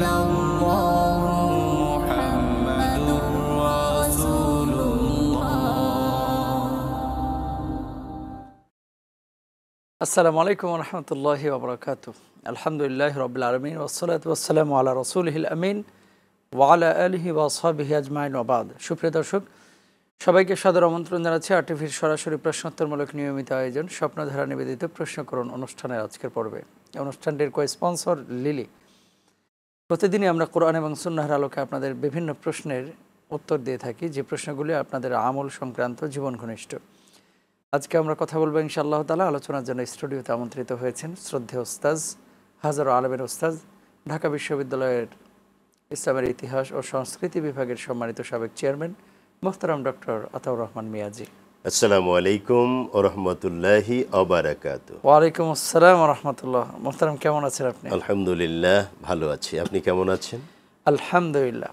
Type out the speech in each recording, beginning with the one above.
আসসালামু আলাইকুম রহমতুল্লাহি ওবরাকাত আলহামদুলিল্লাহ রবিল আলমিন ওসলাত ওসালাম আল্লাহ রসুলহিল আমিন ওয়ালা আলহি ওয়াসহাবিহি আজমাইন ওবাদ সুপ্রিয় দর্শক সবাইকে সাদর আমন্ত্রণ জানাচ্ছি আর্টিফির সরাসরি প্রশ্নোত্তরমূলক নিয়মিত আয়োজন স্বপ্নধারা নিবেদিত প্রশ্নকরণ অনুষ্ঠানের আজকের পর্বে অনুষ্ঠানটির কয়ে স্পন্সর লিলি প্রতিদিনই আমরা কোরআন এবং সুন্নাহর আলোকে আপনাদের বিভিন্ন প্রশ্নের উত্তর দিয়ে থাকি যে প্রশ্নগুলি আপনাদের আমল সংক্রান্ত জীবন ঘনিষ্ঠ আজকে আমরা কথা বলবো ইনশাআল্লাহ তালা আলোচনার জন্য স্টুডিওতে আমন্ত্রিত হয়েছেন শ্রদ্ধে ওস্তাজ হাজারো আলমের ওস্তাজ ঢাকা বিশ্ববিদ্যালয়ের ইসলামের ইতিহাস ও সংস্কৃতি বিভাগের সম্মানিত সাবেক চেয়ারম্যান মোস্তারাম ডক্টর আতাউর রহমান মিয়াজি আসসালামু আলাইকুম ওরহমতুল্লাহি অবরাকাত ওয়ালাইকুম আসসালাম রহমতুল্লাহ মোহতারাম কেমন আছেন আপনি আলহামদুলিল্লাহ ভালো আছি আপনি কেমন আছেন আলহামদুলিল্লাহ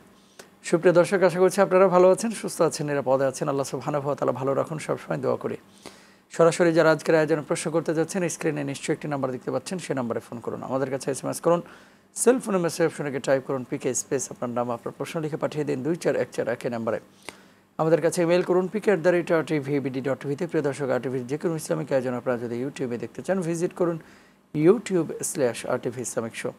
সুপ্রিয় দর্শক আশা করছি আপনারা ভালো আছেন সুস্থ আছেন নিরাপদে আছেন আল্লাহ সুবহানাহু ওয়া তাআলা ভালো রাখুন সবসময় দোয়া করি সরাসরি যারা আজকের আয়োজনে প্রশ্ন করতে যাচ্ছেন স্ক্রিনে নিশ্চয়ই একটি নাম্বার দেখতে পাচ্ছেন সেই নাম্বারে ফোন করুন আমাদের কাছে এসএমএস করুন সেলফোনে মেসেজ অপশনে টাইপ করুন পিকে স্পেস আপনার নাম আপনার প্রশ্ন লিখে পাঠিয়ে দিন দুই চার এক চার একই নাম্বারে আমাদের কাছে মেল করুন PK at the rate R TV BD dot টিভিতে প্রিয় দর্শক আর টিভির যে কোনো ইসলামিক আয়োজন আপনারা যদি ইউটিউবে দেখতে চান ভিজিট করুন YouTube slash R TV Islamic show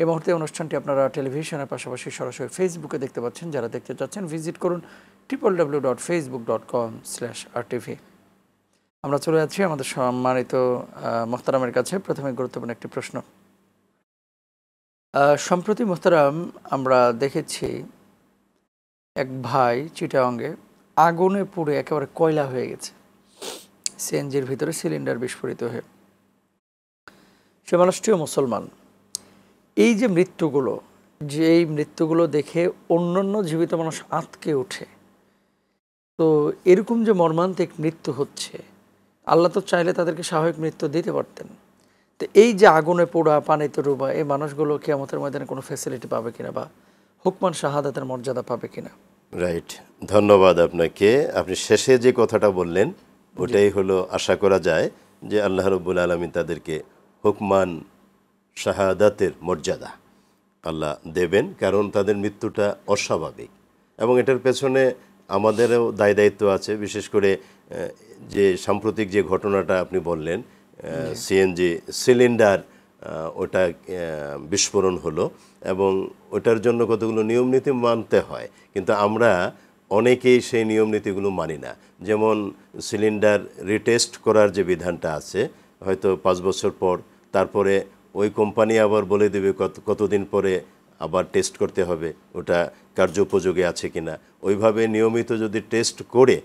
এই মুহূর্তে অনুষ্ঠানটি আপনারা টেলিভিশনের পাশাপাশি সরাসরি ফেসবুকে দেখতে পাচ্ছেন যারা দেখতে চাচ্ছেন ভিজিট করুন triple W dot Facebook dot com slash R TV আমরা চলে যাচ্ছি আমাদের সম্মানিত মোহতারামের কাছে প্রথমে গুরুত্বপূর্ণ একটি প্রশ্ন সম্প্রতি মোহতারাম আমরা দেখেছি এক ভাই চিটাঙ্গে আগুনে পুড়ে একেবারে কয়লা হয়ে গেছে সিএনজির ভিতরে সিলিন্ডার বিস্ফোরিত হয়ে সে মানুষটিও মুসলমান এই যে মৃত্যুগুলো যে এই মৃত্যুগুলো দেখে অন্যান্য জীবিত মানুষ আঁতকে ওঠে তো এরকম যে মর্মান্তিক মৃত্যু হচ্ছে আল্লাহ তো চাইলে তাদেরকে স্বাভাবিক মৃত্যু দিতে পারতেন তো এই যে আগুনে পোড়া পানিতে রুবা এই মানুষগুলো কেমতের ময়দানে কোনো ফেসিলিটি পাবে কিনা বা হুকমান শাহাদাতের মর্যাদা পাবে কিনা রাইট ধন্যবাদ আপনাকে আপনি শেষে যে কথাটা বললেন ওটাই হলো আশা করা যায় যে আল্লাহ রব্বুল আলমী তাদেরকে হুকমান শাহাদাতের মর্যাদা আল্লাহ দেবেন কারণ তাদের মৃত্যুটা অস্বাভাবিক এবং এটার পেছনে আমাদেরও দায় দায়িত্ব আছে বিশেষ করে যে সাম্প্রতিক যে ঘটনাটা আপনি বললেন সিএনজি সিলিন্ডার ওটা বিস্ফোরণ হলো এবং ওটার জন্য কতগুলো নিয়ম নীতি মানতে হয় কিন্তু আমরা অনেকেই সেই নিয়ম নীতিগুলো মানি না যেমন সিলিন্ডার রিটেস্ট করার যে বিধানটা আছে হয়তো পাঁচ বছর পর তারপরে ওই কোম্পানি আবার বলে দেবে কত কতদিন পরে আবার টেস্ট করতে হবে ওটা কার্যোপযোগী আছে কিনা ওইভাবে নিয়মিত যদি টেস্ট করে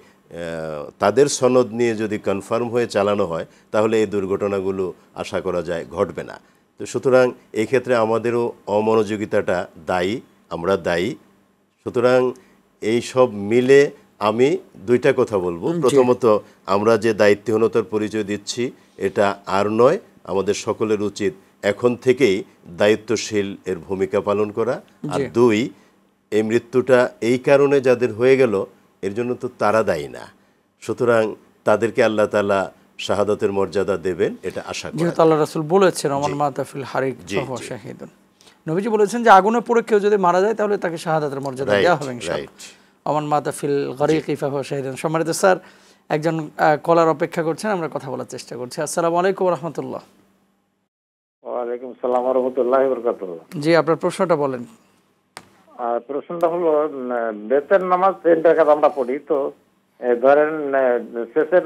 তাদের সনদ নিয়ে যদি কনফার্ম হয়ে চালানো হয় তাহলে এই দুর্ঘটনাগুলো আশা করা যায় ঘটবে না তো সুতরাং এক্ষেত্রে আমাদেরও অমনোযোগিতাটা দায়ী আমরা দায়ী সুতরাং এই সব মিলে আমি দুইটা কথা বলবো প্রথমত আমরা যে দায়িত্বহীনতার পরিচয় দিচ্ছি এটা আর নয় আমাদের সকলের উচিত এখন থেকেই দায়িত্বশীল এর ভূমিকা পালন করা আর দুই এই মৃত্যুটা এই কারণে যাদের হয়ে গেল এর জন্য তো তারা দায়ী না সুতরাং তাদেরকে আল্লাহ তালা শাহাদতের মর্যাদা দেবেন এটা আশা করি যেহেতু আল্লাহ রাসুল বলেছেন রমান মাতাফিল হারিক শাহিদুন নবীজি বলেছেন যে আগুনে পড়ে কেউ যদি মারা যায় তাহলে তাকে শাহাদাতের মর্যাদা দেওয়া হবে অমান মাতাফিল গরিক ইফাহ শাহিদুন সম্মানিত স্যার একজন কলার অপেক্ষা করছেন আমরা কথা বলার চেষ্টা করছি আসসালামু আলাইকুম রহমতুল্লাহ ওয়ালাইকুম সালাম রহমতুল্লাহ জি আপনার প্রশ্নটা বলেন আর প্রশ্নটা হলো বেতের নামাজ তিন রাখাত আমরা পড়ি তো ধরেন শেষের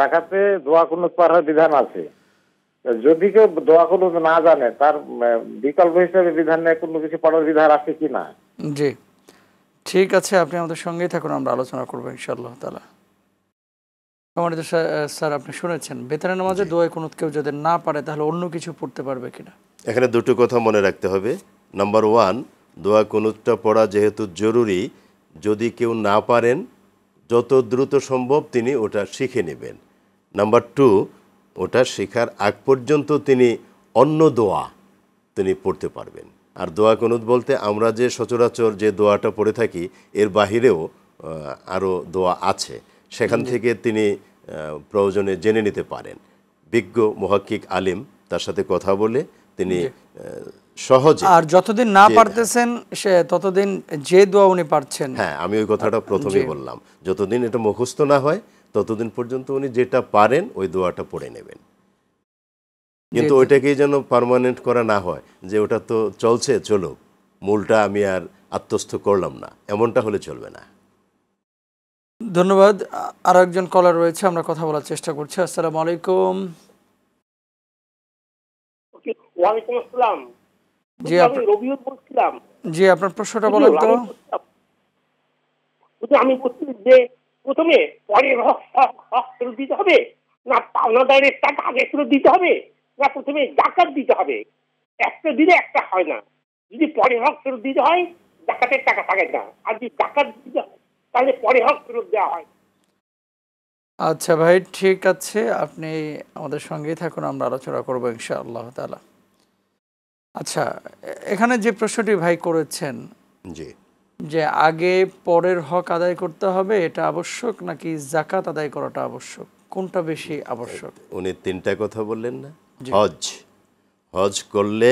রাখাতে দোয়া কোনো পাড়ার বিধান আছে যদি কেউ দোয়া কোনো না জানে তার বিকল্প হিসেবে বিধানে কোনো কিছু পাড়ার বিধান আছে কি না জি ঠিক আছে আপনি আমাদের সঙ্গেই থাকুন আমরা আলোচনা করবো ইনশাল্লাহ তালা আমাদের স্যার আপনি শুনেছেন বেতনের নামাজে দোয়া কোনো কেউ যদি না পারে তাহলে অন্য কিছু পড়তে পারবে কিনা এখানে দুটো কথা মনে রাখতে হবে নাম্বার ওয়ান দোয়া কুনুতটা পড়া যেহেতু জরুরি যদি কেউ না পারেন যত দ্রুত সম্ভব তিনি ওটা শিখে নেবেন নাম্বার টু ওটা শেখার আগ পর্যন্ত তিনি অন্য দোয়া তিনি পড়তে পারবেন আর দোয়া কুনুত বলতে আমরা যে সচরাচর যে দোয়াটা পড়ে থাকি এর বাহিরেও আরও দোয়া আছে সেখান থেকে তিনি প্রয়োজনে জেনে নিতে পারেন বিজ্ঞ মহাক্ষিক আলিম তার সাথে কথা বলে তিনি সহজে আর যতদিন না পারতেছেন সে ততদিন যে দোয়া উনি পারছেন হ্যাঁ আমি ওই কথাটা প্রথমেই বললাম যতদিন এটা মুখস্থ না হয় ততদিন পর্যন্ত উনি যেটা পারেন ওই দোয়াটা পড়ে নেবেন কিন্তু ওইটাকেই যেন পারমানেন্ট করা না হয় যে ওটা তো চলছে চলো মূলটা আমি আর আত্মস্থ করলাম না এমনটা হলে চলবে না ধন্যবাদ আর একজন কলার রয়েছে আমরা কথা বলার চেষ্টা করছি আসসালামু আলাইকুম ওয়ালাইকুম আসসালাম জি আমি রবিউল বলছিলাম জি আপনার প্রশ্নটা বলেন তো আমি বলছি যে প্রথমে পরে ফেরত দিতে হবে না পাওনা পাওনাদারের টাকা আগে ফেরত দিতে হবে না প্রথমে ডাকাত দিতে হবে একটা দিলে একটা হয় না যদি পরে হক ফেরত দিতে হয় ডাকাতের টাকা থাকে না আর যদি ডাকাত দিতে হয় তাহলে পরে হক ফেরত দেওয়া হয় আচ্ছা ভাই ঠিক আছে আপনি আমাদের সঙ্গেই থাকুন আমরা আলোচনা করবো ইনশাআল্লাহ তালা আচ্ছা এখানে যে প্রশ্নটি ভাই করেছেন জি যে আগে পরের হক আদায় করতে হবে এটা আবশ্যক নাকি জাকাত আদায় করাটা আবশ্যক কোনটা বেশি আবশ্যক উনি তিনটা কথা বললেন না হজ হজ করলে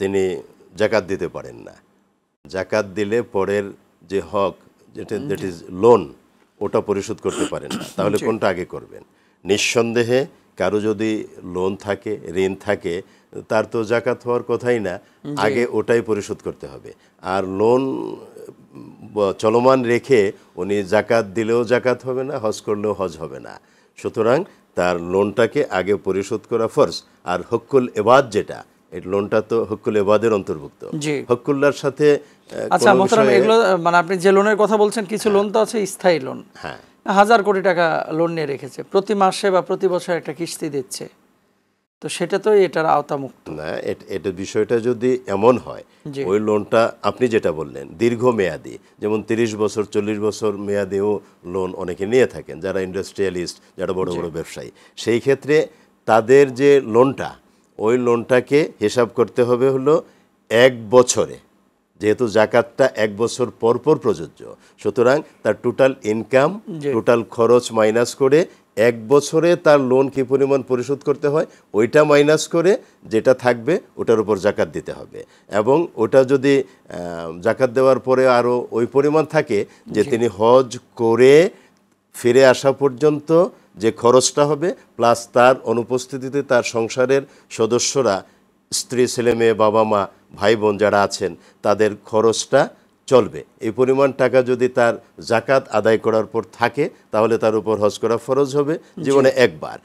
তিনি জাকাত দিতে পারেন না জাকাত দিলে পরের যে হক যেটা দ্যাট ইজ লোন ওটা পরিশোধ করতে পারেন না তাহলে কোনটা আগে করবেন নিঃসন্দেহে কারো যদি লোন থাকে ঋণ থাকে তার তো জাকাত হওয়ার কথাই না আগে ওটাই পরিশোধ করতে হবে আর লোন চলমান রেখে উনি জাকাত দিলেও জাকাত হবে না হজ করলেও হজ হবে না সুতরাং তার লোনটাকে আগে পরিশোধ করা ফর্স আর হক্কুল এবাদ যেটা এই লোনটা তো হক্কুল এবাদের অন্তর্ভুক্ত হক্কুল্লার সাথে আচ্ছা মানে আপনি যে লোনের কথা বলছেন কিছু লোন হ্যাঁ। তো আছে স্থায়ী লোন হ্যাঁ হাজার কোটি টাকা লোন নিয়ে রেখেছে প্রতি মাসে বা প্রতি বছর একটা কিস্তি দিচ্ছে তো সেটা তো এটার আওতামুক্ত না এটা বিষয়টা যদি এমন হয় ওই লোনটা আপনি যেটা বললেন দীর্ঘ মেয়াদি যেমন ৩০ বছর চল্লিশ বছর মেয়াদেও লোন অনেকে নিয়ে থাকেন যারা ইন্ডাস্ট্রিয়ালিস্ট যারা বড় বড় ব্যবসায়ী সেই ক্ষেত্রে তাদের যে লোনটা ওই লোনটাকে হিসাব করতে হবে হলো এক বছরে যেহেতু জাকাতটা এক বছর পর পর প্রযোজ্য সুতরাং তার টোটাল ইনকাম টোটাল খরচ মাইনাস করে এক বছরে তার লোন কি পরিমাণ পরিশোধ করতে হয় ওইটা মাইনাস করে যেটা থাকবে ওটার উপর জাকাত দিতে হবে এবং ওটা যদি জাকাত দেওয়ার পরে আরও ওই পরিমাণ থাকে যে তিনি হজ করে ফিরে আসা পর্যন্ত যে খরচটা হবে প্লাস তার অনুপস্থিতিতে তার সংসারের সদস্যরা স্ত্রী ছেলে মেয়ে বাবা মা ভাই বোন যারা আছেন তাদের খরচটা চলবে এই পরিমাণ টাকা যদি তার জাকাত আদায় করার পর থাকে তাহলে তার উপর হজ করা ফরজ হবে জীবনে একবার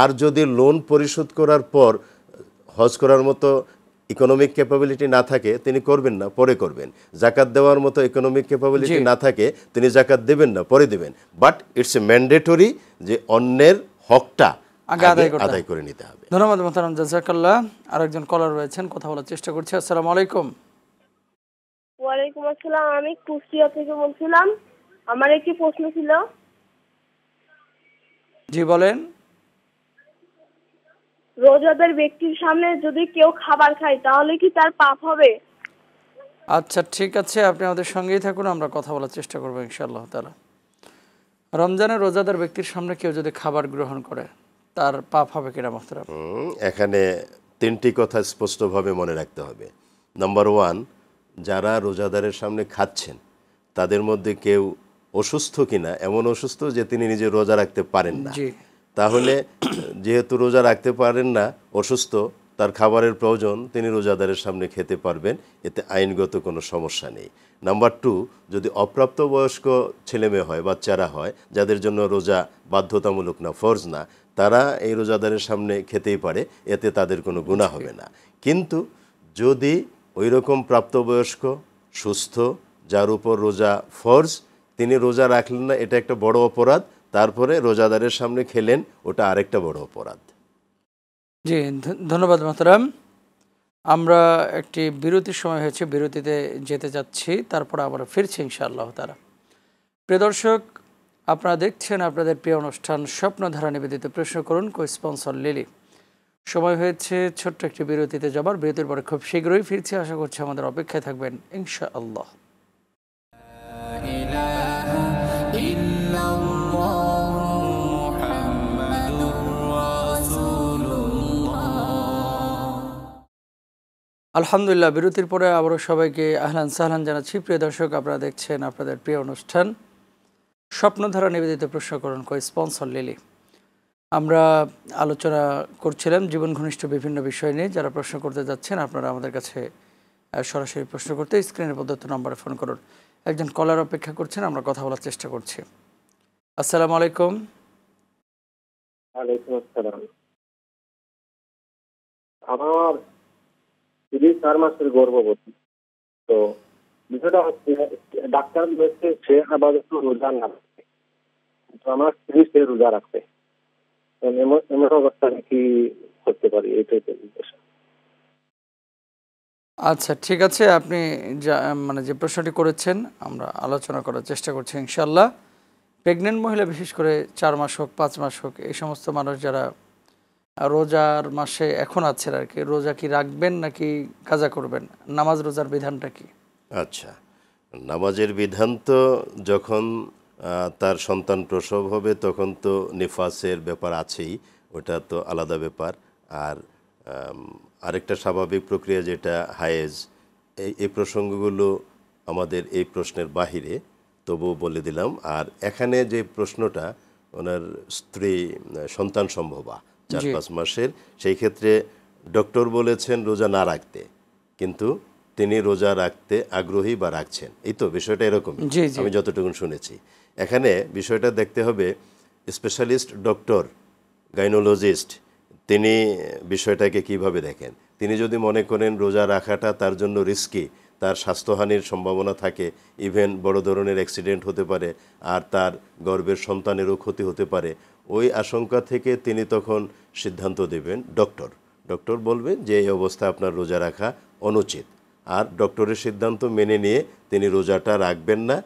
আর যদি লোন পরিশোধ করার পর হজ করার মতো ইকোনমিক ক্যাপাবিলিটি না থাকে তিনি করবেন না পরে করবেন জাকাত দেওয়ার মতো ইকোনমিক ক্যাপাবিলিটি না থাকে তিনি জাকাত দেবেন না পরে দেবেন বাট ইটস এ ম্যান্ডেটরি যে অন্যের হকটা রোজাদের আদায় করে নিতে হবে ধন্যবাদ মোহতারাম জাজাকাল্লাহ আর একজন কলার রয়েছেন কথা বলার চেষ্টা করছি আলাইকুম ওয়ালাইকুম আসসালাম আমি কুষ্টিয়া থেকে বলছিলাম আমার একটি প্রশ্ন ছিল জি বলেন রোজাদার ব্যক্তির সামনে যদি কেউ খাবার খায় তাহলে কি তার পাপ হবে আচ্ছা ঠিক আছে আপনি আমাদের সঙ্গেই থাকুন আমরা কথা বলার চেষ্টা করবো ইনশাআল্লাহ তালা রমজানে রোজাদার ব্যক্তির সামনে কেউ যদি খাবার গ্রহণ করে তার পাপ হবে কিনা মোহতারাম এখানে তিনটি কথা স্পষ্টভাবে মনে রাখতে হবে নাম্বার ওয়ান যারা রোজাদারের সামনে খাচ্ছেন তাদের মধ্যে কেউ অসুস্থ কিনা এমন অসুস্থ যে তিনি নিজে রোজা রাখতে পারেন না তাহলে যেহেতু রোজা রাখতে পারেন না অসুস্থ তার খাবারের প্রয়োজন তিনি রোজাদারের সামনে খেতে পারবেন এতে আইনগত কোনো সমস্যা নেই নাম্বার টু যদি অপ্রাপ্ত বয়স্ক ছেলেমেয়ে হয় বাচ্চারা হয় যাদের জন্য রোজা বাধ্যতামূলক না ফরজ না তারা এই রোজাদারের সামনে খেতেই পারে এতে তাদের কোনো গুণা হবে না কিন্তু যদি ওই রকম প্রাপ্তবয়স্ক সুস্থ যার উপর রোজা ফর্জ তিনি রোজা রাখলেন না এটা একটা বড় অপরাধ তারপরে রোজাদারের সামনে খেলেন ওটা আরেকটা বড় অপরাধ জি ধন্যবাদ মাতারাম আমরা একটি বিরতির সময় হয়েছে বিরতিতে যেতে যাচ্ছি তারপর আবার ফিরছি ইনশাআল্লাহ তারা প্রিয় দর্শক আপনারা দেখছেন আপনাদের প্রিয় অনুষ্ঠান স্বপ্নধারা নিবেদিত প্রশ্ন করুন কো স্পন্সর লিলি সময় হয়েছে ছোট্ট একটি বিরতিতে যাবার বিরতির পরে খুব শীঘ্রই ফিরছি আশা করছি আমাদের অপেক্ষায় থাকবেন ইনশা আল্লাহ আলহামদুলিল্লাহ বিরতির পরে আবারও সবাইকে আহলান সাহলান জানাচ্ছি প্রিয় দর্শক আপনারা দেখছেন আপনাদের প্রিয় অনুষ্ঠান স্বপ্নধারা নিবেদিত প্রশ্ন করেন কয় স্পন্সর লিলি আমরা আলোচনা করছিলাম জীবন ঘনিষ্ঠ বিভিন্ন বিষয় নিয়ে যারা প্রশ্ন করতে যাচ্ছেন আপনারা আমাদের কাছে সরাসরি প্রশ্ন করতে স্ক্রিনের পদ্ধতি নম্বরে ফোন করুন একজন কলার অপেক্ষা করছেন আমরা কথা বলার চেষ্টা করছি আসসালামু আলাইকুম আমার চার মাসের গর্ভবতী তো বিষয়টা হচ্ছে ডাক্তার সে আবার একটু রোজা না আমার ত্রিশ থেকে রোজা রাখতে মানে এমন অবস্থা কি করতে পারি এটাই আচ্ছা ঠিক আছে আপনি যা মানে যে প্রশ্নটি করেছেন আমরা আলোচনা করার চেষ্টা করছি ইনশাল্লাহ প্রেগনেন্ট মহিলা বিশেষ করে চার মাস হোক পাঁচ মাস হোক এই সমস্ত মানুষ যারা রোজার মাসে এখন আছেন আর কি রোজা কি রাখবেন নাকি কাজা করবেন নামাজ রোজার বিধানটা কি আচ্ছা নামাজের বিধান তো যখন তার সন্তান প্রসব হবে তখন তো নিফাসের ব্যাপার আছেই ওটা তো আলাদা ব্যাপার আর আরেকটা স্বাভাবিক প্রক্রিয়া যেটা হায়েজ এই এই প্রসঙ্গগুলো আমাদের এই প্রশ্নের বাহিরে তবু বলে দিলাম আর এখানে যে প্রশ্নটা ওনার স্ত্রী সন্তান সম্ভবা চার পাঁচ মাসের সেই ক্ষেত্রে ডক্টর বলেছেন রোজা না রাখতে কিন্তু তিনি রোজা রাখতে আগ্রহী বা রাখছেন এই তো বিষয়টা এরকমই আমি যতটুকু শুনেছি এখানে বিষয়টা দেখতে হবে স্পেশালিস্ট ডক্টর গাইনোলজিস্ট তিনি বিষয়টাকে কিভাবে দেখেন তিনি যদি মনে করেন রোজা রাখাটা তার জন্য রিস্কি তার স্বাস্থ্যহানির সম্ভাবনা থাকে ইভেন বড় ধরনের অ্যাক্সিডেন্ট হতে পারে আর তার গর্বের সন্তানেরও ক্ষতি হতে পারে ওই আশঙ্কা থেকে তিনি তখন সিদ্ধান্ত দেবেন ডক্টর ডক্টর বলবেন যে এই অবস্থা আপনার রোজা রাখা অনুচিত আর ডক্টরের সিদ্ধান্ত মেনে নিয়ে তিনি রোজাটা রাখবেন না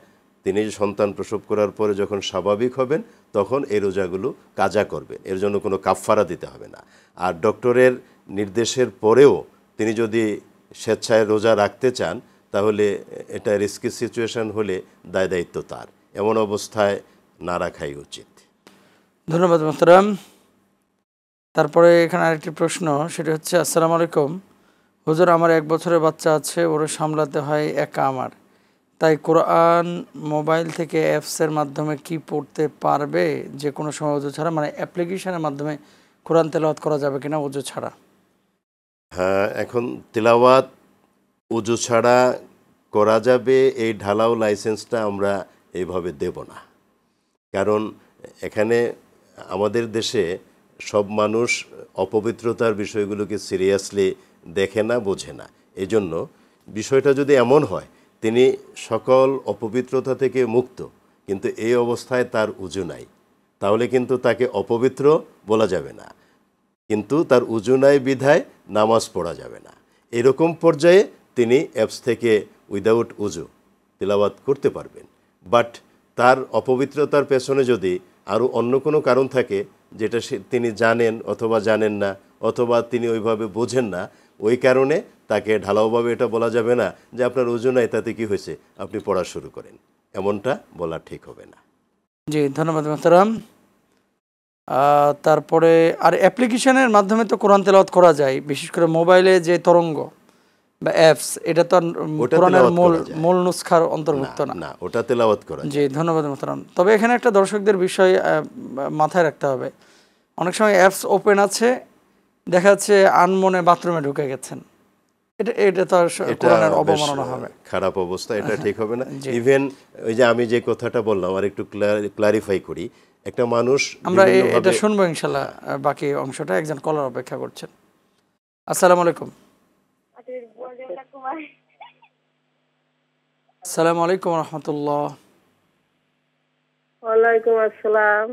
তিনি যে সন্তান প্রসব করার পরে যখন স্বাভাবিক হবেন তখন এই রোজাগুলো কাজা করবেন এর জন্য কোনো কাফফারা দিতে হবে না আর ডক্টরের নির্দেশের পরেও তিনি যদি স্বেচ্ছায় রোজা রাখতে চান তাহলে এটা রিস্কি সিচুয়েশন হলে দায় দায়িত্ব তার এমন অবস্থায় না রাখাই উচিত ধন্যবাদ মোহতারাম তারপরে এখানে আরেকটি প্রশ্ন সেটি হচ্ছে আসসালামু আলাইকুম হুজুর আমার এক বছরের বাচ্চা আছে ওর সামলাতে হয় একা আমার তাই কোরআন মোবাইল থেকে অ্যাপসের মাধ্যমে কি পড়তে পারবে যে কোনো সময় উজু ছাড়া মানে অ্যাপ্লিকেশনের মাধ্যমে কোরআন তেলাওয়াত করা যাবে কিনা উজু ছাড়া হ্যাঁ এখন তেলাওয়াত উজু ছাড়া করা যাবে এই ঢালাও লাইসেন্সটা আমরা এইভাবে দেব না কারণ এখানে আমাদের দেশে সব মানুষ অপবিত্রতার বিষয়গুলোকে সিরিয়াসলি দেখে না বোঝে না এজন্য বিষয়টা যদি এমন হয় তিনি সকল অপবিত্রতা থেকে মুক্ত কিন্তু এই অবস্থায় তার উজু নাই তাহলে কিন্তু তাকে অপবিত্র বলা যাবে না কিন্তু তার উজু নাই বিধায় নামাজ পড়া যাবে না এরকম পর্যায়ে তিনি অ্যাপস থেকে উইদাউট উজু তিলাবাত করতে পারবেন বাট তার অপবিত্রতার পেছনে যদি আরও অন্য কোনো কারণ থাকে যেটা তিনি জানেন অথবা জানেন না অথবা তিনি ওইভাবে বোঝেন না ওই কারণে তাকে ঢালাওভাবে এটা বলা যাবে না যে আপনার ওজন নাই তাতে কী হয়েছে আপনি পড়া শুরু করেন এমনটা বলা ঠিক হবে না জি ধন্যবাদ মোহতারাম তারপরে আর অ্যাপ্লিকেশনের মাধ্যমে তো কোরআন তেলাওয়াত করা যায় বিশেষ করে মোবাইলে যে তরঙ্গ বা অ্যাপস এটা তো কোরআনের মূল মূল নুসখার অন্তর্ভুক্ত না না ওটা তেলাওয়াত করা জি ধন্যবাদ মোহতারাম তবে এখানে একটা দর্শকদের বিষয় মাথায় রাখতে হবে অনেক সময় অ্যাপস ওপেন আছে দেখা যাচ্ছে আনমনে বাথরুমে ঢুকে গেছেন এটা এটা তার কোরআনের অবমাননা হবে খারাপ অবস্থা এটা হ্যাঁ, ঠিক হবে না ইভেন ওই যে আমি যে কথাটা বললাম আর একটু ক্লারিফাই করি একটা মানুষ আমরা এটা শুনবো ইনশাল্লাহ বাকি অংশটা একজন কলার অপেক্ষা করছেন আসসালামু আলাইকুম আসসালামু আলাইকুম ওয়ালাইকুম আসসালাম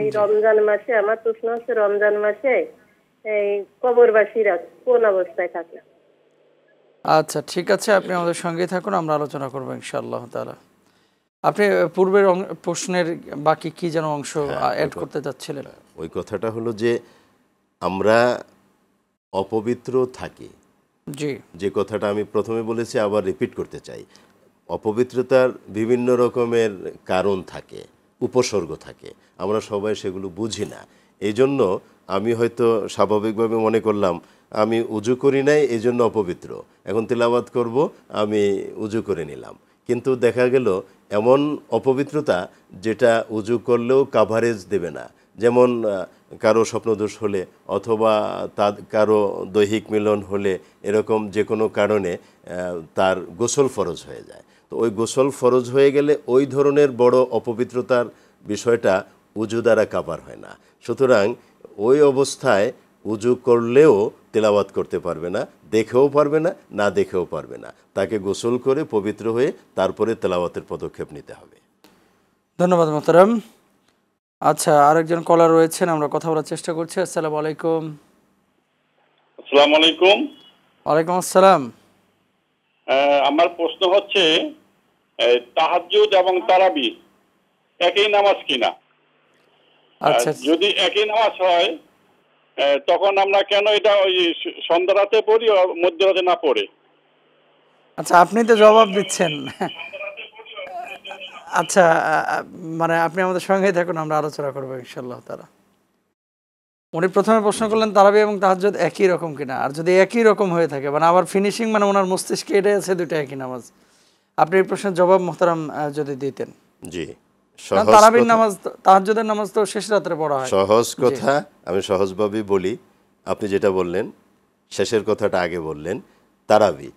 এই রমজান মাসে আমার প্রশ্ন আছে রমজান মাসে আচ্ছা ঠিক আছে আপনি আমাদের সঙ্গে থাকুন আমরা আলোচনা করবো ইনশাল্লাহ তালা আপনি পূর্বের প্রশ্নের বাকি কি যেন অংশ অ্যাড করতে চাচ্ছিলেন ওই কথাটা হলো যে আমরা অপবিত্র থাকি জি যে কথাটা আমি প্রথমে বলেছি আবার রিপিট করতে চাই অপবিত্রতার বিভিন্ন রকমের কারণ থাকে উপসর্গ থাকে আমরা সবাই সেগুলো বুঝি না এই জন্য আমি হয়তো স্বাভাবিকভাবে মনে করলাম আমি উজু করি নাই এই জন্য অপবিত্র এখন তেলাবাদ করব আমি উজু করে নিলাম কিন্তু দেখা গেল এমন অপবিত্রতা যেটা উজু করলেও কাভারেজ দেবে না যেমন কারো স্বপ্নদোষ হলে অথবা তার কারো দৈহিক মিলন হলে এরকম যে কোনো কারণে তার গোসল ফরজ হয়ে যায় তো ওই গোসল ফরজ হয়ে গেলে ওই ধরনের বড় অপবিত্রতার বিষয়টা উজু দ্বারা কাভার হয় না সুতরাং ওই অবস্থায় উজু করলেও তেলাওয়াত করতে পারবে না দেখেও পারবে না না দেখেও পারবে না তাকে গোসল করে পবিত্র হয়ে তারপরে তেলাওয়াতের পদক্ষেপ নিতে হবে ধন্যবাদ মোতারাম আচ্ছা আরেকজন কলার রয়েছেন আমরা কথা বলার চেষ্টা করছি আসসালাম আলাইকুম আসসালামু আলাইকুম ওয়ালাইকুম আসসালাম আমার প্রশ্ন হচ্ছে তাহাজ্জুদ এবং তারাবি একই নামাজ কিনা আচ্ছা, আচ্ছা। যদি একই নামাজ হয় তখন আমরা কেন এটা ওই সন্ধ্যা রাতে পড়ি রাতে না পড়ে আচ্ছা আপনি তো জবাব দিচ্ছেন আচ্ছা মানে আপনি আমাদের সঙ্গে থাকুন আমরা আলোচনা করবো ইনশাল্লাহ তারা উনি প্রথমে প্রশ্ন করলেন তারাবি এবং তাহাজ্জুদ একই রকম কিনা আর যদি একই রকম হয়ে থাকে মানে আবার ফিনিশিং মানে ওনার মস্তিষ্কে এটাই আছে দুটো একই নামাজ আপনি এই প্রশ্নের জবাব মোহতারাম যদি দিতেন জি তারাবির নামাজ তাহাজ্জুদের নামাজ তো শেষ পড়া হয় সহজ কথা আমি বলি আপনি যেটা বললেন শেষের কথাটা আগে বললেন তারাবি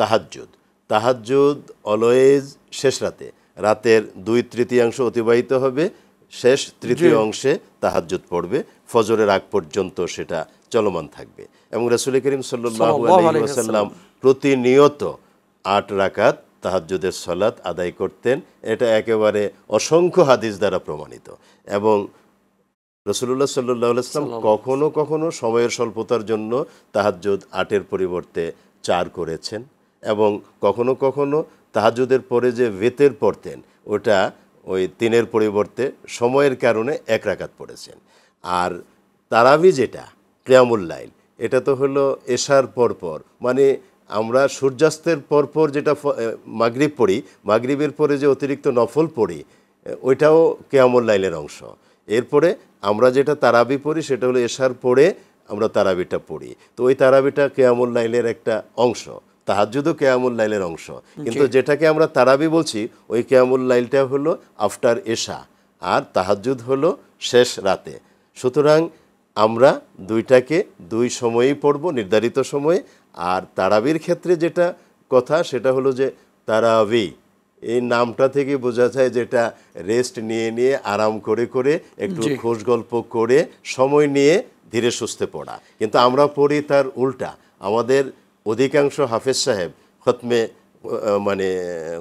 তাহাজ্জুদ তাহাজ্জুদ অলওয়েজ শেষ রাতে রাতের দুই তৃতীয়াংশ অতিবাহিত হবে শেষ তৃতীয় অংশে তাহাজ্জুদ পড়বে ফজরের আগ পর্যন্ত সেটা চলমান থাকবে এবং রাসুল করিম সাল্লাম প্রতিনিয়ত আট রাকাত তাহাজুদের সলাত আদায় করতেন এটা একেবারে অসংখ্য হাদিস দ্বারা প্রমাণিত এবং রসুল্লাহ সাল্লু আসলাম কখনো কখনো সময়ের স্বল্পতার জন্য তাহাজুদ আটের পরিবর্তে চার করেছেন এবং কখনো কখনো তাহাজুদের পরে যে বেতের পড়তেন ওটা ওই তিনের পরিবর্তে সময়ের কারণে এক রাকাত পড়েছেন আর তারাবি যেটা ক্রিয়ামুল এটা তো হলো এশার পরপর মানে আমরা সূর্যাস্তের পরপর যেটা মাগরীব পড়ি মাগরীবের পরে যে অতিরিক্ত নফল পড়ি ওইটাও কেয়ামল লাইলের অংশ এরপরে আমরা যেটা তারাবি পড়ি সেটা হলো এশার পড়ে আমরা তারাবিটা পড়ি তো ওই তারাবিটা কেয়ামুল লাইলের একটা অংশ তাহাজুদও কেয়ামুল লাইলের অংশ কিন্তু যেটাকে আমরা তারাবি বলছি ওই কেয়ামুল লাইলটা হলো আফটার এশা আর তাহাজুদ হলো শেষ রাতে সুতরাং আমরা দুইটাকে দুই সময়েই পড়ব নির্ধারিত সময়ে আর তারাবির ক্ষেত্রে যেটা কথা সেটা হলো যে তারাবি এই নামটা থেকে বোঝা যায় যেটা রেস্ট নিয়ে নিয়ে আরাম করে করে একটু খোঁজ গল্প করে সময় নিয়ে ধীরে সুস্থে পড়া কিন্তু আমরা পড়ি তার উল্টা আমাদের অধিকাংশ হাফেজ সাহেব খতমে মানে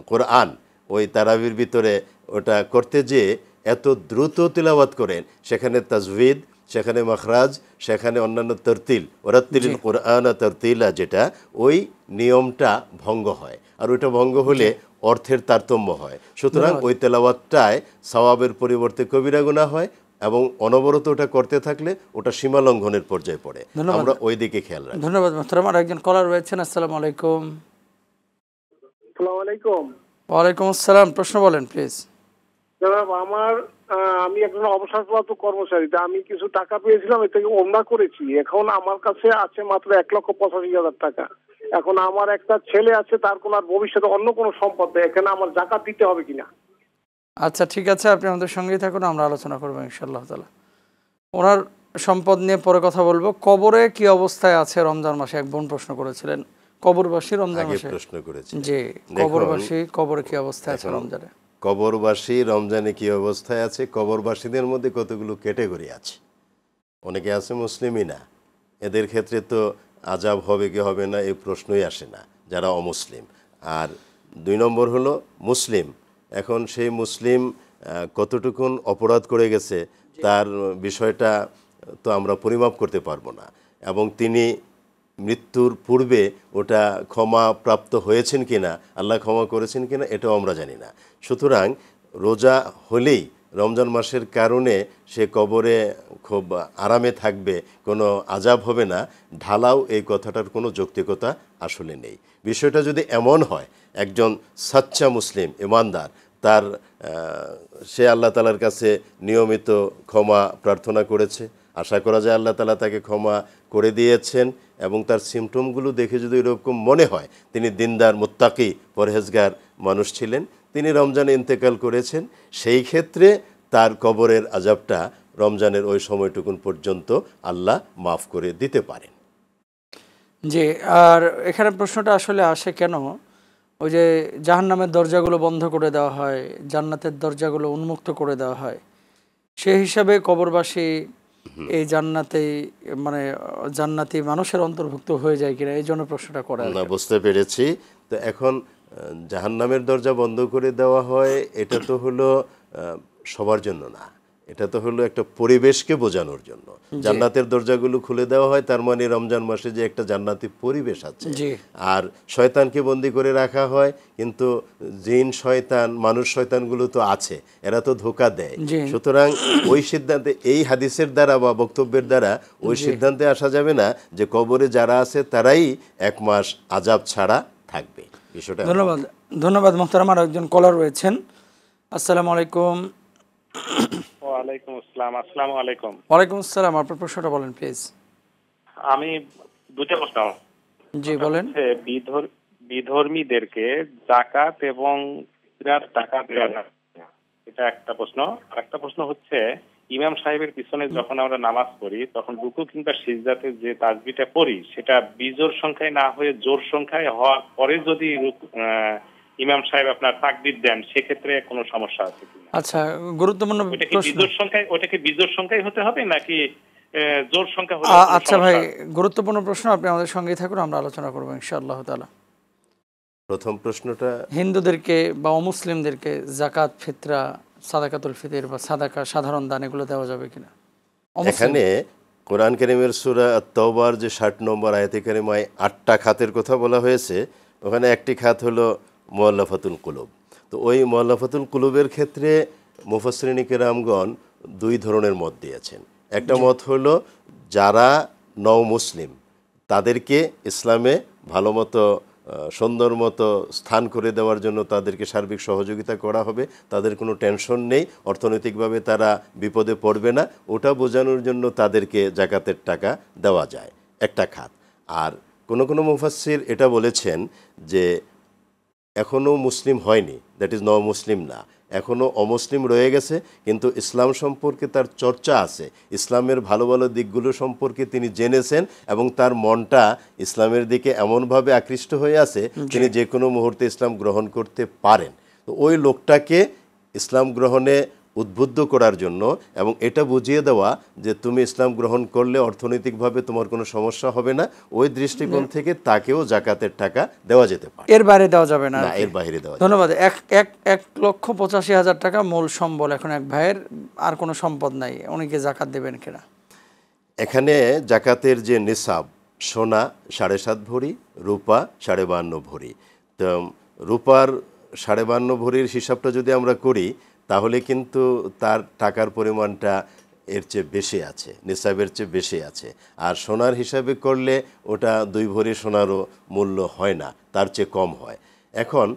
কোরআন ওই তারাবির ভিতরে ওটা করতে যেয়ে এত দ্রুত তিলাবাত করেন সেখানে তাজভিদ সেখানে মখরাজ সেখানে অন্যান্য তরতিল ওরাত্তিল কোরআনা তরতিলা যেটা ওই নিয়মটা ভঙ্গ হয় আর ওইটা ভঙ্গ হলে অর্থের তারতম্য হয় সুতরাং ওই তেলাওয়াতটায় সওয়াবের পরিবর্তে কবিরা গুণা হয় এবং অনবরত ওটা করতে থাকলে ওটা সীমা লঙ্ঘনের পর্যায়ে পড়ে আমরা ওই দিকে খেয়াল রাখি ধন্যবাদ আমার একজন কলার রয়েছেন আসসালামু আলাইকুম ওয়ালাইকুম আসসালাম প্রশ্ন বলেন প্লিজ আমার আমি একজন অবসরপ্রাপ্ত কর্মচারী তা আমি কিছু টাকা পেয়েছিলাম এটা থেকে করেছি এখন আমার কাছে আছে মাত্র এক লক্ষ পঁচাশি হাজার টাকা এখন আমার একটা ছেলে আছে তার কোন আর ভবিষ্যতে অন্য কোনো সম্পদ নেই এখানে আমার জাকাত দিতে হবে কিনা আচ্ছা ঠিক আছে আপনি আমাদের সঙ্গেই থাকুন আমরা আলোচনা করবো ইনশাল্লাহ তালা ওনার সম্পদ নিয়ে পরে কথা বলবো কবরে কি অবস্থায় আছে রমজান মাসে এক বোন প্রশ্ন করেছিলেন কবরবাসী রমজান মাসে প্রশ্ন করেছে যে কবরবাসী কবরে কি অবস্থায় আছে রমজানে কবরবাসী রমজানে কি অবস্থায় আছে কবরবাসীদের মধ্যে কতগুলো ক্যাটেগরি আছে অনেকে আছে মুসলিমই না এদের ক্ষেত্রে তো আজাব হবে কি হবে না এই প্রশ্নই আসে না যারা অমুসলিম আর দুই নম্বর হলো মুসলিম এখন সেই মুসলিম কতটুকুন অপরাধ করে গেছে তার বিষয়টা তো আমরা পরিমাপ করতে পারবো না এবং তিনি মৃত্যুর পূর্বে ওটা ক্ষমা প্রাপ্ত হয়েছেন কিনা আল্লাহ ক্ষমা করেছেন কিনা এটাও আমরা জানি না সুতরাং রোজা হলেই রমজান মাসের কারণে সে কবরে খুব আরামে থাকবে কোনো আজাব হবে না ঢালাও এই কথাটার কোনো যৌক্তিকতা আসলে নেই বিষয়টা যদি এমন হয় একজন সাচ্চা মুসলিম ইমানদার তার সে আল্লাহ তালার কাছে নিয়মিত ক্ষমা প্রার্থনা করেছে আশা করা যায় আল্লাহ তালা তাকে ক্ষমা করে দিয়েছেন এবং তার সিমটমগুলো দেখে যদি এরকম মনে হয় তিনি দিনদার মোত্তাকি পরহেজগার মানুষ ছিলেন তিনি রমজানে ইন্তেকাল করেছেন সেই ক্ষেত্রে তার কবরের আজাবটা রমজানের ওই সময়টুকুন পর্যন্ত আল্লাহ মাফ করে দিতে পারেন জি আর এখানে প্রশ্নটা আসলে আসে কেন ওই যে জাহান্নামের দরজাগুলো বন্ধ করে দেওয়া হয় জান্নাতের দরজাগুলো উন্মুক্ত করে দেওয়া হয় সে হিসাবে কবরবাসী এই জান্নাতেই মানে জান্নাতি মানুষের অন্তর্ভুক্ত হয়ে যায় কিনা এই জন্য প্রশ্নটা করা না বুঝতে পেরেছি তো এখন জাহান্নামের দরজা বন্ধ করে দেওয়া হয় এটা তো হলো সবার জন্য না এটা তো হলো একটা পরিবেশকে বোঝানোর জন্য জান্নাতের দরজাগুলো খুলে দেওয়া হয় তার মানে রমজান মাসে যে একটা জান্নাতি পরিবেশ আছে আর শয়তানকে বন্দি করে রাখা হয় কিন্তু জিন শয়তান মানুষ শয়তানগুলো তো আছে এরা তো ধোকা দেয় সুতরাং ওই সিদ্ধান্তে এই হাদিসের দ্বারা বা বক্তব্যের দ্বারা ওই সিদ্ধান্তে আসা যাবে না যে কবরে যারা আছে তারাই এক মাস আজাব ছাড়া থাকবে বিষয়টা ধন্যবাদ ধন্যবাদ মোহতারাম আমার একজন কলার রয়েছেন আসসালামু আলাইকুম ওয়ালাইকুম আসসালাম আসসালামু আলাইকুম ওয়ালাইকুম আসসালাম আপনার প্রশ্নটা বলেন প্লিজ আমি দুটো প্রশ্ন জি বলেন বিধর্মীদেরকে জাকাত এবং টাকা দেওয়া এটা একটা প্রশ্ন আরেকটা প্রশ্ন হচ্ছে ইমাম সাহেবের পিছনে যখন আমরা নামাজ পড়ি তখন রুকু কিংবা সিজাতে যে তাজবিটা পড়ি সেটা বিজোর সংখ্যায় না হয়ে জোর সংখ্যায় হওয়ার পরে যদি ইমাম সাহেব আপনার তাকবির দেন সেক্ষেত্রে কোনো সমস্যা আছে আচ্ছা গুরুত্বপূর্ণ বিজোর সংখ্যায় ওটাকে বিজোর সংখ্যায় হতে হবে নাকি জোর সংখ্যা আচ্ছা ভাই গুরুত্বপূর্ণ প্রশ্ন আপনি আমাদের সঙ্গেই থাকুন আমরা আলোচনা করবো ইনশাআল্লাহ প্রথম প্রশ্নটা হিন্দুদেরকে বা অমুসলিমদেরকে জাকাত ফিতরা সাদাকাতুল ফিতর বা সাদাকা সাধারণ দান এগুলো দেওয়া যাবে কিনা এখানে কোরআন কেরিমের সুরা তওবার যে ষাট নম্বর আয়তে করিমায় আটটা খাতের কথা বলা হয়েছে ওখানে একটি খাত হলো মোয়াল্লাফাতুল কুলুব তো ওই মোয়াল্লাফাতুল কুলুবের ক্ষেত্রে মুফসরিনিকে রামগণ দুই ধরনের মত দিয়েছেন একটা মত হলো যারা নও মুসলিম তাদেরকে ইসলামে ভালো মতো সুন্দর মতো স্থান করে দেওয়ার জন্য তাদেরকে সার্বিক সহযোগিতা করা হবে তাদের কোনো টেনশন নেই অর্থনৈতিকভাবে তারা বিপদে পড়বে না ওটা বোঝানোর জন্য তাদেরকে জাকাতের টাকা দেওয়া যায় একটা খাত আর কোনো কোনো মুফাসির এটা বলেছেন যে এখনও মুসলিম হয়নি দ্যাট ইজ ন মুসলিম না এখনও অমুসলিম রয়ে গেছে কিন্তু ইসলাম সম্পর্কে তার চর্চা আছে ইসলামের ভালো ভালো দিকগুলো সম্পর্কে তিনি জেনেছেন এবং তার মনটা ইসলামের দিকে এমনভাবে আকৃষ্ট হয়ে আছে তিনি যে কোনো মুহূর্তে ইসলাম গ্রহণ করতে পারেন তো ওই লোকটাকে ইসলাম গ্রহণে উদ্বুদ্ধ করার জন্য এবং এটা বুঝিয়ে দেওয়া যে তুমি ইসলাম গ্রহণ করলে অর্থনৈতিকভাবে তোমার কোনো সমস্যা হবে না ওই দৃষ্টিকোণ থেকে তাকেও জাকাতের টাকা দেওয়া যেতে পারে এর বাইরে দেওয়া যাবে না এর বাইরে দেওয়া ধন্যবাদ এক এক এক লক্ষ পঁচাশি হাজার টাকা মূল সম্বল এখন এক ভাইয়ের আর কোনো সম্পদ নাই অনেকে জাকাত দেবেন কিনা এখানে জাকাতের যে নিসাব সোনা সাড়ে সাত ভরি রূপা সাড়ে বান্ন ভরি তো রূপার সাড়ে বান্ন ভরির হিসাবটা যদি আমরা করি তাহলে কিন্তু তার টাকার পরিমাণটা এর চেয়ে বেশি আছে নিসাবের চেয়ে বেশি আছে আর সোনার হিসাবে করলে ওটা দুই ভরি সোনারও মূল্য হয় না তার চেয়ে কম হয় এখন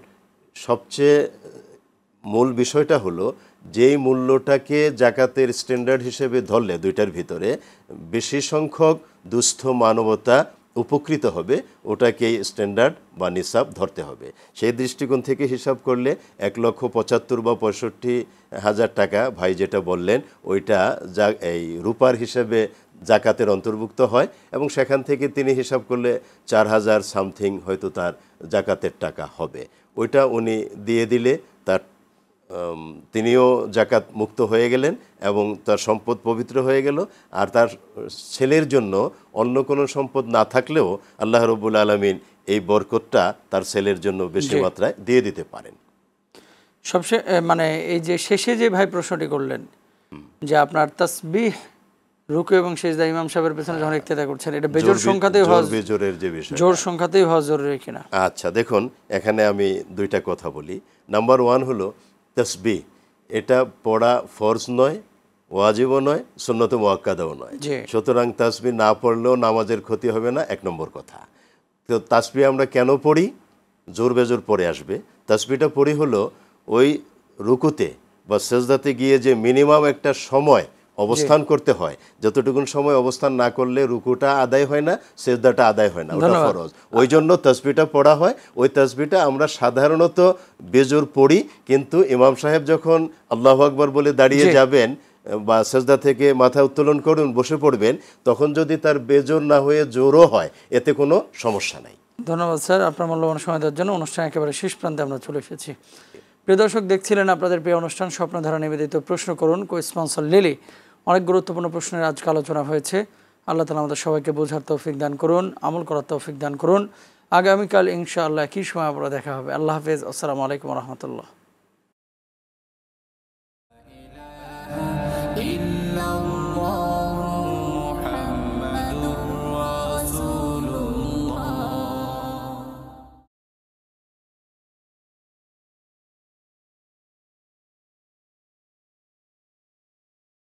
সবচেয়ে মূল বিষয়টা হলো যেই মূল্যটাকে জাকাতের স্ট্যান্ডার্ড হিসেবে ধরলে দুইটার ভিতরে বেশি সংখ্যক দুস্থ মানবতা উপকৃত হবে ওটাকে স্ট্যান্ডার্ড বা নিসাব ধরতে হবে সেই দৃষ্টিকোণ থেকে হিসাব করলে এক লক্ষ পঁচাত্তর বা পঁয়ষট্টি হাজার টাকা ভাই যেটা বললেন ওইটা যা এই রূপার হিসেবে জাকাতের অন্তর্ভুক্ত হয় এবং সেখান থেকে তিনি হিসাব করলে চার হাজার সামথিং হয়তো তার জাকাতের টাকা হবে ওইটা উনি দিয়ে দিলে তিনিও জাকাত মুক্ত হয়ে গেলেন এবং তার সম্পদ পবিত্র হয়ে গেল আর তার ছেলের জন্য অন্য কোনো সম্পদ না থাকলেও আল্লাহ রবুল আলমিন এই বরকতটা তার ছেলের জন্য বেশি মাত্রায় দিয়ে দিতে পারেন সবচেয়ে মানে এই যে শেষে যে ভাই প্রশ্নটি করলেন যে আপনার তাসবিহ রুকু এবং দা ইমাম সাহেবের পেছনে যখন ইক্তেদা করছেন এটা বেজোর সংখ্যাতেই হজ বেজোরের যে বিষয় জোর সংখ্যাতেই হজ জরুরি কিনা আচ্ছা দেখুন এখানে আমি দুইটা কথা বলি নাম্বার ওয়ান হলো তসবি এটা পড়া ফরজ নয় ওয়াজিবও নয় সুন্নত মোয়াক্কাদাও নয় সুতরাং তাসবি না পড়লেও নামাজের ক্ষতি হবে না এক নম্বর কথা তো তাসবি আমরা কেন পড়ি জোর বেজোর পরে আসবে তাসবিটা পড়ি হলো ওই রুকুতে বা সেজদাতে গিয়ে যে মিনিমাম একটা সময় অবস্থান করতে হয় যতটুকুন সময় অবস্থান না করলে রুকুটা আদায় হয় না সেজদাটা আদায় হয় না ওটা ফরজ ওই জন্য তসবিটা পড়া হয় ওই তসবিটা আমরা সাধারণত বেজোর পড়ি কিন্তু ইমাম সাহেব যখন আল্লাহ আকবর বলে দাঁড়িয়ে যাবেন বা সেজদা থেকে মাথা উত্তোলন করুন বসে পড়বেন তখন যদি তার বেজোর না হয়ে জোরও হয় এতে কোনো সমস্যা নাই ধন্যবাদ স্যার আপনার মূল্যবান সময় দেওয়ার জন্য অনুষ্ঠান একেবারে শেষ প্রান্তে আমরা চলে এসেছি প্রিয় দর্শক দেখছিলেন আপনাদের প্রিয় অনুষ্ঠান স্বপ্নধারা নিবেদিত প্রশ্ন করুন কো স্পন্সর লিলি অনেক গুরুত্বপূর্ণ প্রশ্নের আজকে আলোচনা হয়েছে আল্লাহ তালা আমাদের সবাইকে বোঝার তৌফিক দান করুন আমল করার তৌফিক দান করুন আগামীকাল ইনশাআল্লাহ একই সময় আমরা দেখা হবে আল্লাহ হাফেজ আসসালামু আলাইকুম রহমতুল্লাহ